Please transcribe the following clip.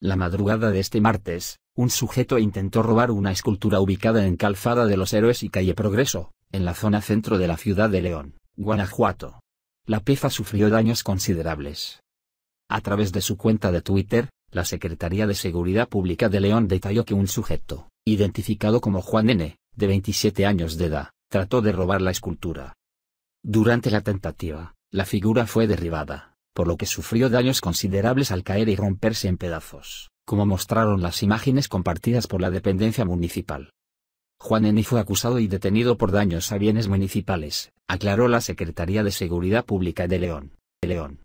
La madrugada de este martes, un sujeto intentó robar una escultura ubicada en Calzada de los Héroes y Calle Progreso, en la zona centro de la ciudad de León, Guanajuato. La pieza sufrió daños considerables. A través de su cuenta de Twitter, la Secretaría de Seguridad Pública de León detalló que un sujeto, identificado como Juan N., de 27 años de edad, trató de robar la escultura. Durante la tentativa, la figura fue derribada, por lo que sufrió daños considerables al caer y romperse en pedazos, como mostraron las imágenes compartidas por la dependencia municipal. Juan Eni fue acusado y detenido por daños a bienes municipales, aclaró la Secretaría de Seguridad Pública de León. León.